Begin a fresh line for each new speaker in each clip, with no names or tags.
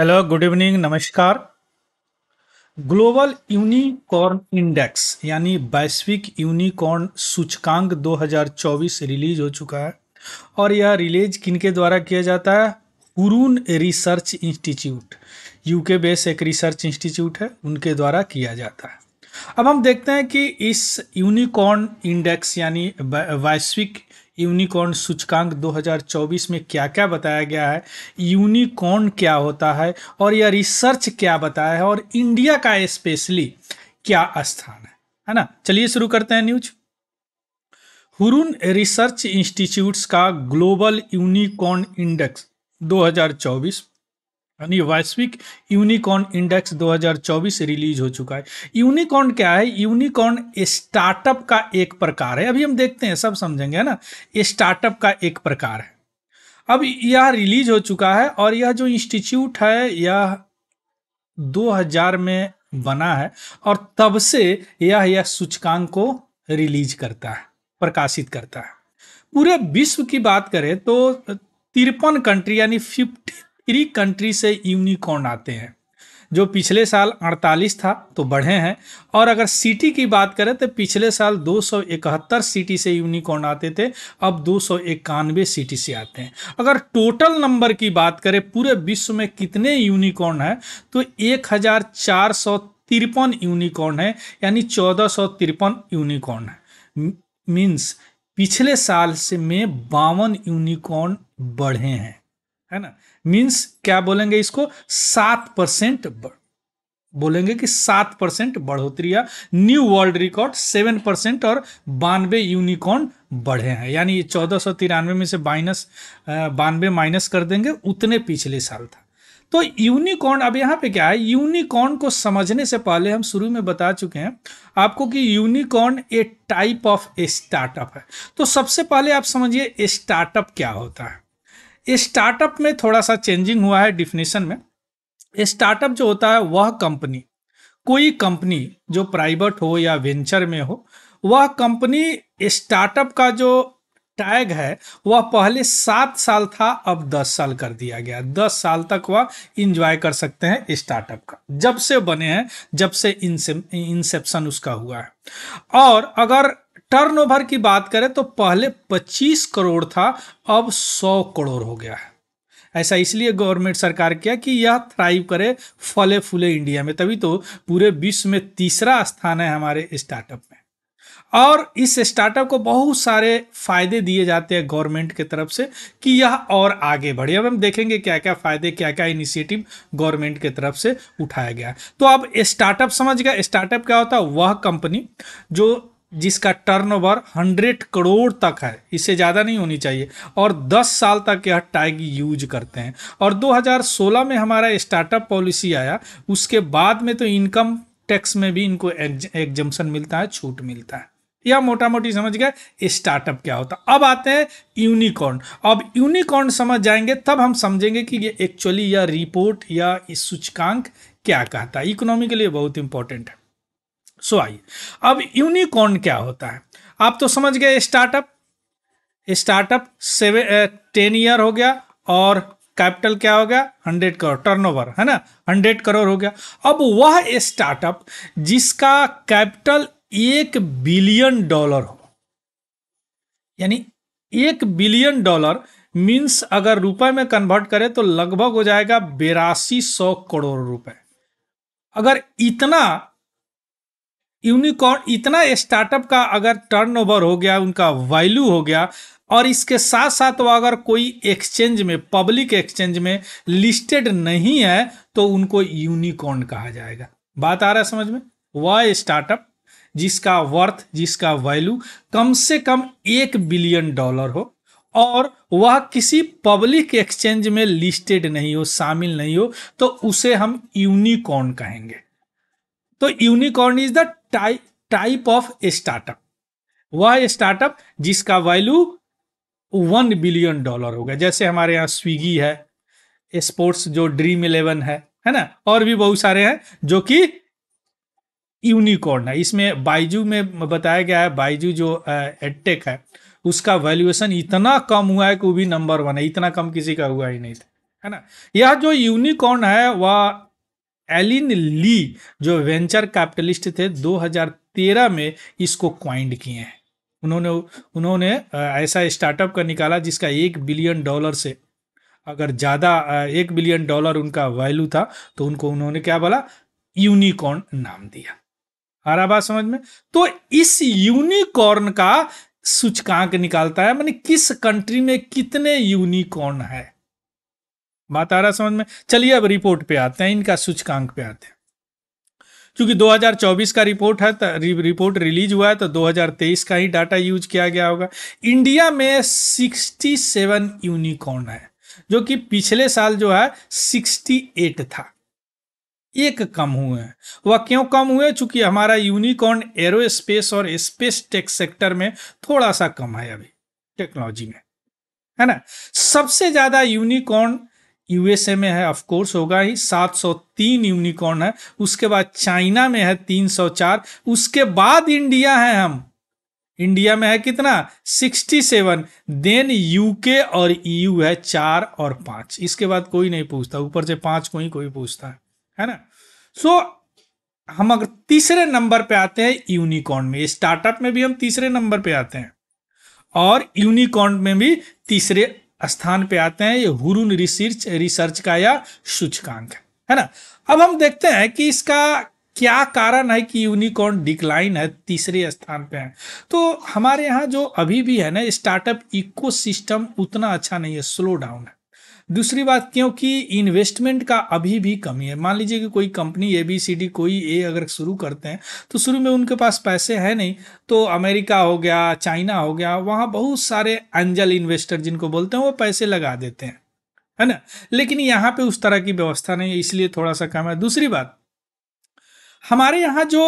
hello good evening नमस्कार global unicorn index यानी वैश्विक यूनिकॉर्न सूचकांक 2024 रिलीज हो चुका है और यह रिलीज किनके द्वारा किया जाता है Hurun research institute UK base एक रिसर्च इंस्टीट्यूट है उनके द्वारा किया जाता है अब हम देखते हैं कि इस यूनिकॉर्न इंडेक्स यानी वैश्विक यूनिकॉर्न सूचकांक 2024 में क्या क्या बताया गया है यूनिकॉर्न क्या होता है और यह रिसर्च क्या बताया है और इंडिया का स्पेशली क्या स्थान है है ना चलिए शुरू करते हैं न्यूज हुरून रिसर्च इंस्टीट्यूट्स का ग्लोबल यूनिकॉर्न इंडेक्स 2024 यानी वैश्विक यूनिकॉर्न इंडेक्स 2024 रिलीज हो चुका है यूनिकॉर्न क्या है यूनिकॉर्न स्टार्टअप का एक प्रकार है अभी हम देखते हैं सब समझेंगे है ना स्टार्टअप का एक प्रकार है अब यह रिलीज हो चुका है और यह जो इंस्टीट्यूट है यह 2000 में बना है और तब से यह यह सूचकांक को रिलीज करता है प्रकाशित करता है पूरे विश्व की बात करें तो तिरपन कंट्री यानी फिफ्टी थ्री कंट्री से यूनिकॉर्न आते हैं जो पिछले साल 48 था तो बढ़े हैं और अगर सिटी की बात करें तो पिछले साल दो सिटी से यूनिकॉर्न आते थे अब दो सिटी से आते हैं अगर टोटल नंबर की बात करें पूरे विश्व में कितने यूनिकॉर्न हैं तो एक तिरपन यूनिकॉर्न है यानी चौदह सौ तिरपन यूनिकॉर्न है मीन्स पिछले साल से में बावन यूनिकॉर्न बढ़े हैं है ना मीन्स क्या बोलेंगे इसको सात परसेंट बोलेंगे कि सात परसेंट बढ़ोतरी या new world record seven percent और बानवे यूनिकॉर्न बढ़े हैं यानी ये चौदह सौ तिरानवे में से माइनस बानवे माइनस कर देंगे उतने पिछले साल था तो यूनिकॉर्न अब यहाँ पे क्या है यूनिकॉर्न को समझने से पहले हम शुरू में बता चुके हैं आपको कि unicorn a type of startup है तो सबसे पहले आप समझिए स्टार्टअप क्या होता है स्टार्टअप में थोड़ा सा चेंजिंग हुआ है डिफिनेशन में स्टार्टअप जो होता है वह कंपनी कोई कंपनी जो प्राइवेट हो या वेंचर में हो वह कंपनी स्टार्टअप का जो टैग है वह पहले सात साल था अब दस साल कर दिया गया दस साल तक वह इंजॉय कर सकते हैं स्टार्टअप का जब से बने हैं जब से इंसेप्शन उसका हुआ है और अगर टर्नओवर की बात करें तो पहले 25 करोड़ था अब 100 करोड़ हो गया है ऐसा इसलिए गवर्नमेंट सरकार किया कि यह थ्राइव करे फले फूले इंडिया में तभी तो पूरे विश्व में तीसरा स्थान है हमारे स्टार्टअप में और इस स्टार्टअप को बहुत सारे फायदे दिए जाते हैं गवर्नमेंट के तरफ से कि यह और आगे बढ़े अब हम देखेंगे क्या क्या फायदे क्या क्या इनिशिएटिव गवर्नमेंट के तरफ से उठाया गया तो अब स्टार्टअप समझ गया स्टार्टअप क्या होता है वह कंपनी जो जिसका टर्नओवर 100 करोड़ तक है इससे ज़्यादा नहीं होनी चाहिए और 10 साल तक यह टैग यूज करते हैं और 2016 में हमारा स्टार्टअप पॉलिसी आया उसके बाद में तो इनकम टैक्स में भी इनको एग्जम्पन मिलता है छूट मिलता है या मोटा मोटी समझ गए स्टार्टअप क्या होता अब आते हैं यूनिकॉर्न अब यूनिकॉर्न समझ जाएंगे तब हम समझेंगे कि ये एक्चुअली यह रिपोर्ट या सूचकांक क्या कहता है इकोनॉमी के लिए बहुत इंपॉर्टेंट है सो आइए अब यूनिकॉर्न क्या होता है आप तो समझ गए स्टार्टअप स्टार्टअप सेवे टेन ईयर हो गया और कैपिटल क्या हो गया हंड्रेड करोड़ टर्नओवर है ना हंड्रेड करोड़ हो गया अब वह स्टार्टअप जिसका कैपिटल एक बिलियन डॉलर हो यानी एक बिलियन डॉलर मीन्स अगर रुपए में कन्वर्ट करें तो लगभग हो जाएगा बेरासी सौ करोड़ रुपए अगर इतना यूनिकॉर्न इतना स्टार्टअप का अगर टर्नओवर हो गया उनका वैल्यू हो गया और इसके साथ साथ वो अगर कोई एक्सचेंज में पब्लिक एक्सचेंज में लिस्टेड नहीं है तो उनको यूनिकॉर्न कहा जाएगा बात आ रहा है समझ में वह स्टार्टअप जिसका वर्थ जिसका वैल्यू कम से कम एक बिलियन डॉलर हो और वह किसी पब्लिक एक्सचेंज में लिस्टेड नहीं हो शामिल नहीं हो तो उसे हम यूनिकॉर्न कहेंगे तो unicorn is the type type of startup वह स्टार्टअप जिसका वैल्यू वन बिलियन डॉलर होगा जैसे हमारे यहाँ स्विगी है स्पोर्ट्स जो ड्रीम इलेवन है है ना और भी बहुत सारे हैं जो कि यूनिकॉर्न है इसमें बाइजू में बताया गया है बाइजू जो एडटेक है उसका वैल्यूएशन इतना कम हुआ है कि वो भी नंबर वन है इतना कम किसी का हुआ ही नहीं था है ना यह जो यूनिकॉर्न है वह एलिन ली जो वेंचर कैपिटलिस्ट थे 2013 में इसको क्वाइंड किए हैं उन्होंने उन्होंने ऐसा स्टार्टअप का निकाला जिसका एक बिलियन डॉलर से अगर ज़्यादा एक बिलियन डॉलर उनका वैल्यू था तो उनको उन्होंने क्या बोला यूनिकॉर्न नाम दिया आ रहा बात समझ में तो इस यूनिकॉर्न का सूचकांक निकालता है मैंने किस कंट्री में कितने यूनिकॉर्न है बात आ रहा समझ में चलिए अब रिपोर्ट पे आते हैं इनका सूचकांक पे आते हैं क्योंकि 2024 का रिपोर्ट है रिपोर्ट रिलीज हुआ है तो 2023 का ही डाटा यूज किया गया होगा इंडिया में 67 यूनिकॉर्न है जो कि पिछले साल जो है 68 था एक कम हुए हैं वह क्यों कम हुए चूंकि हमारा यूनिकॉर्न एरोस्पेस और स्पेस टेक सेक्टर में थोड़ा सा कम है अभी टेक्नोलॉजी में है ना सबसे ज्यादा यूनिकॉर्न यूएसए में है ऑफ कोर्स होगा ही 703 यूनिकॉर्न है उसके बाद चाइना में है 304 उसके बाद इंडिया है हम इंडिया में है कितना 67 देन यूके और ईयू e है चार और पांच इसके बाद कोई नहीं पूछता ऊपर से पांच को ही कोई पूछता है है ना सो so, हम अगर तीसरे नंबर पे आते हैं यूनिकॉर्न में स्टार्टअप में भी हम तीसरे नंबर पे आते हैं और यूनिकॉर्न में भी तीसरे स्थान पे आते हैं ये हुरून रिसर्च रिसर्च का या सूचकांक है है ना अब हम देखते हैं कि इसका क्या कारण है कि यूनिकॉर्न डिक्लाइन है तीसरे स्थान पे है तो हमारे यहाँ जो अभी भी है ना स्टार्टअप इकोसिस्टम उतना अच्छा नहीं है स्लो डाउन है दूसरी बात क्योंकि इन्वेस्टमेंट का अभी भी कमी है मान लीजिए कि कोई company A B C D कोई ए अगर शुरू करते हैं तो शुरू में उनके पास पैसे है नहीं तो अमेरिका हो गया चाइना हो गया वहाँ बहुत सारे एंजल इन्वेस्टर जिनको बोलते हैं वो पैसे लगा देते हैं है ना लेकिन यहाँ पे उस तरह की व्यवस्था नहीं है इसलिए थोड़ा सा कम है दूसरी बात हमारे यहाँ जो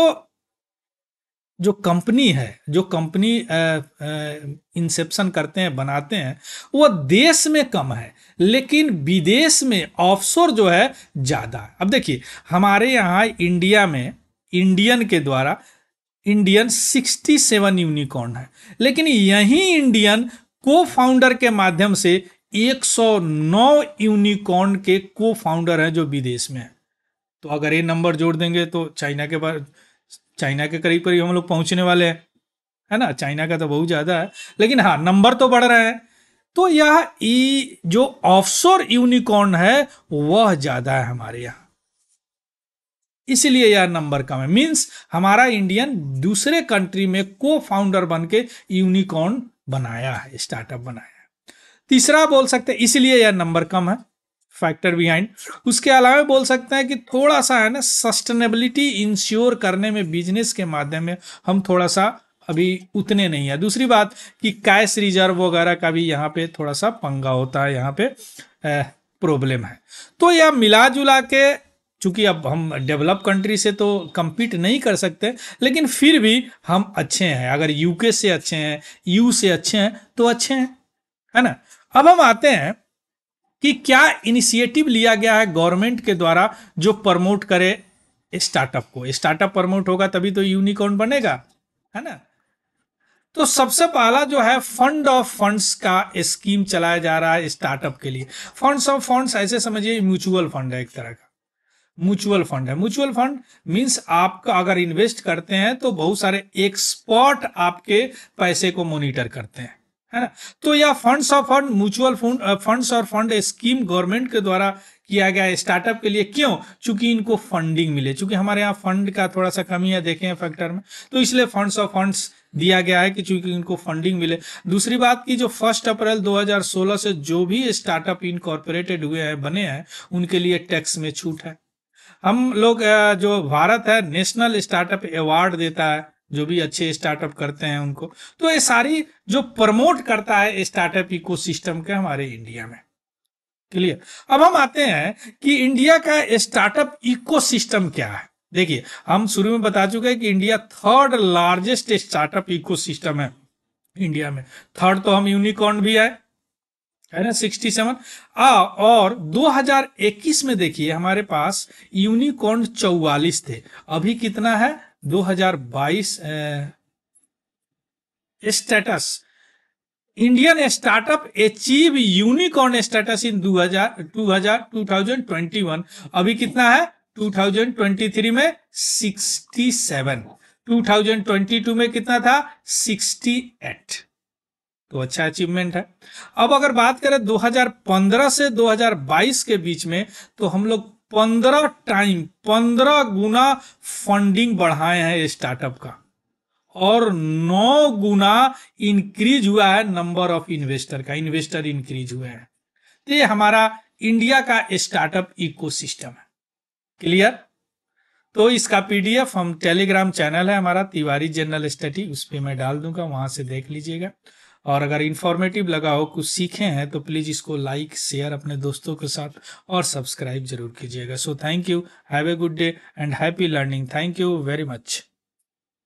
जो कंपनी है जो कंपनी इंसेप्शन करते हैं बनाते हैं वह देश में कम है लेकिन विदेश में ऑफशोर जो है ज़्यादा अब देखिए हमारे यहाँ इंडिया में इंडियन के द्वारा इंडियन 67 यूनिकॉर्न है लेकिन यही इंडियन को फाउंडर के माध्यम से 109 यूनिकॉर्न के को फाउंडर हैं जो विदेश में हैं तो अगर ये नंबर जोड़ देंगे तो चाइना के बाद चाइना के करीब करीब हम लोग पहुंचने वाले हैं है ना चाइना का तो बहुत ज़्यादा है लेकिन हाँ नंबर तो बढ़ रहा है तो यह ई जो ऑफशोर यूनिकॉर्न है वह ज़्यादा है हमारे यहाँ इसलिए यह नंबर कम है मींस हमारा इंडियन दूसरे कंट्री में को फाउंडर बन के यूनिकॉर्न बनाया है स्टार्टअप बनाया है तीसरा बोल सकते इसलिए यह नंबर कम है फैक्टर बिहाइंड उसके अलावा बोल सकते हैं कि थोड़ा सा है ना सस्टेनेबिलिटी इंश्योर करने में बिजनेस के माध्यम में हम थोड़ा सा अभी उतने नहीं है दूसरी बात कि कैश रिजर्व वगैरह का भी यहाँ पे थोड़ा सा पंगा होता है यहाँ पे प्रॉब्लम है तो यह मिला जुला के चूंकि अब हम डेवलप कंट्री से तो कम्पीट नहीं कर सकते लेकिन फिर भी हम अच्छे हैं अगर यूके से अच्छे हैं यू से अच्छे हैं तो अच्छे हैं है ना अब हम आते हैं कि क्या इनिशिएटिव लिया गया है गवर्नमेंट के द्वारा जो प्रमोट करे स्टार्टअप को स्टार्टअप प्रमोट होगा तभी तो यूनिकॉर्न बनेगा है ना तो सबसे पहला जो है फंड ऑफ फंड्स का स्कीम चलाया जा रहा है स्टार्टअप के लिए फंड्स ऑफ फंड्स ऐसे समझिए म्यूचुअल फंड है एक तरह का म्यूचुअल फंड है म्यूचुअल फंड मींस आपका अगर इन्वेस्ट करते हैं तो बहुत सारे एक्सपर्ट आपके पैसे को मॉनिटर करते हैं है ना तो यह funds of fund mutual fund funds और फंड स्कीम गवर्नमेंट के द्वारा किया गया है स्टार्टअप के लिए क्यों चूंकि इनको फंडिंग मिले चूंकि हमारे यहाँ फंड का थोड़ा सा कमी है देखे फैक्टर में तो इसलिए फंड्स ऑफ फंड्स दिया गया है कि चूंकि इनको फंडिंग मिले दूसरी बात की जो फर्स्ट अप्रैल 2016 से जो भी स्टार्टअप इनकॉर्पोरेटेड हुए हैं बने हैं उनके लिए टैक्स में छूट है हम लोग uh, जो भारत है नेशनल स्टार्टअप अवार्ड देता है जो भी अच्छे स्टार्टअप करते हैं उनको तो ये सारी जो प्रमोट करता है स्टार्टअप सिस्टम के हमारे इंडिया में क्लियर अब हम आते हैं कि इंडिया का स्टार्टअप सिस्टम क्या है देखिए हम शुरू में बता चुके हैं कि India third largest startup system है इंडिया में थर्ड तो हम यूनिकॉर्न भी है है ना सिक्सटी सेवन और 2021 में देखिए हमारे पास यूनिकॉर्न चौवालीस थे अभी कितना है 2022 status Indian startup achieve unicorn status in 2000 2021 अभी कितना है 2023 में 67 2022 में कितना था 68 तो अच्छा अचीवमेंट है अब अगर बात करें 2015 से 2022 के बीच में तो हम लोग पंद्रह टाइम पंद्रह गुना फंडिंग बढ़ाए हैं स्टार्टअप का और नौ गुना इंक्रीज हुआ है नंबर ऑफ इन्वेस्टर का इन्वेस्टर इंक्रीज हैं तो ये हमारा इंडिया का स्टार्टअप इकोसिस्टम है क्लियर तो इसका पीडीएफ हम टेलीग्राम चैनल है हमारा तिवारी जनरल स्टडी उस पर मैं डाल दूंगा वहां से देख लीजिएगा और अगर इन्फॉर्मेटिव लगा हो कुछ सीखे हैं तो प्लीज़ इसको लाइक शेयर अपने दोस्तों के साथ और सब्सक्राइब जरूर कीजिएगा so thank you have a good day and happy learning thank you very much